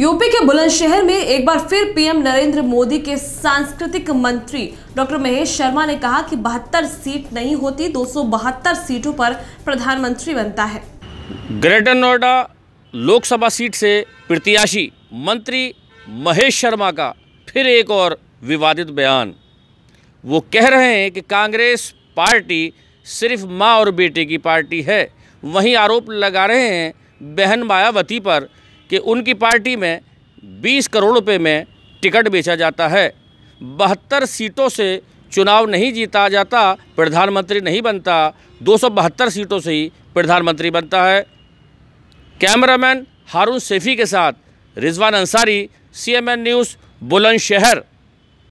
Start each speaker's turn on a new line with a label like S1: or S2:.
S1: UP के बुलंदशहर में एक बार फिर पीएम नरेंद्र मोदी के सांस्कृतिक मंत्री डॉक्टर महेश शर्मा ने कहा कि बहत्तर सीट नहीं होती दो सीटों पर प्रधानमंत्री बनता है
S2: ग्रेटर नोएडा लोकसभा सीट से प्रत्याशी मंत्री महेश शर्मा का फिर एक और विवादित बयान वो कह रहे हैं कि कांग्रेस पार्टी सिर्फ माँ और बेटे की पार्टी है वहीं आरोप लगा रहे हैं बहन मायावती पर कि उनकी पार्टी में 20 करोड़ रुपए में टिकट बेचा जाता है बहत्तर सीटों से चुनाव नहीं जीता जाता प्रधानमंत्री नहीं बनता दो सीटों से ही प्रधानमंत्री बनता है कैमरामैन हारून सेफी के साथ रिजवान अंसारी सीएमएन न्यूज़ बुलंदशहर